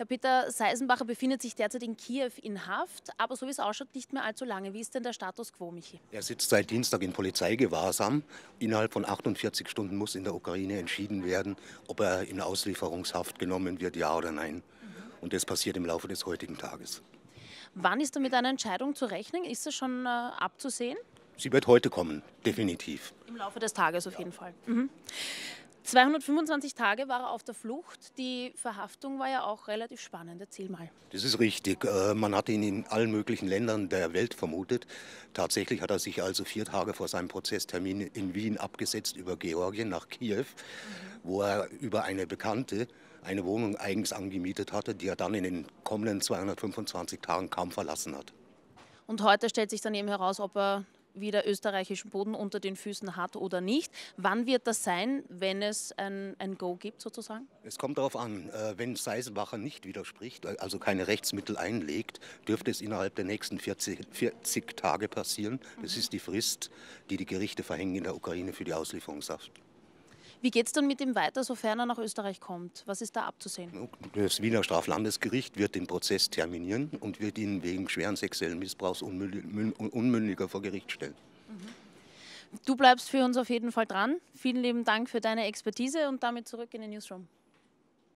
Herr Peter Seisenbacher befindet sich derzeit in Kiew in Haft, aber so wie es ausschaut, nicht mehr allzu lange. Wie ist denn der Status quo, Michi? Er sitzt seit Dienstag in Polizeigewahrsam. Innerhalb von 48 Stunden muss in der Ukraine entschieden werden, ob er in Auslieferungshaft genommen wird, ja oder nein. Mhm. Und das passiert im Laufe des heutigen Tages. Wann ist da mit einer Entscheidung zu rechnen? Ist das schon äh, abzusehen? Sie wird heute kommen, definitiv. Im Laufe des Tages auf ja. jeden Fall. Mhm. 225 Tage war er auf der Flucht. Die Verhaftung war ja auch relativ spannend. Erzähl mal. Das ist richtig. Äh, man hat ihn in allen möglichen Ländern der Welt vermutet. Tatsächlich hat er sich also vier Tage vor seinem Prozesstermin in Wien abgesetzt über Georgien nach Kiew, mhm. wo er über eine Bekannte eine Wohnung eigens angemietet hatte, die er dann in den kommenden 225 Tagen kaum verlassen hat. Und heute stellt sich dann eben heraus, ob er wieder österreichischen Boden unter den Füßen hat oder nicht. Wann wird das sein, wenn es ein, ein Go gibt sozusagen? Es kommt darauf an, äh, wenn Seisenbacher nicht widerspricht, äh, also keine Rechtsmittel einlegt, dürfte es innerhalb der nächsten 40, 40 Tage passieren. Das mhm. ist die Frist, die die Gerichte verhängen in der Ukraine für die Auslieferungshaft. Wie geht es dann mit ihm weiter, sofern er nach Österreich kommt? Was ist da abzusehen? Das Wiener Straflandesgericht wird den Prozess terminieren und wird ihn wegen schweren sexuellen Missbrauchs unmündiger vor Gericht stellen. Mhm. Du bleibst für uns auf jeden Fall dran. Vielen lieben Dank für deine Expertise und damit zurück in den Newsroom.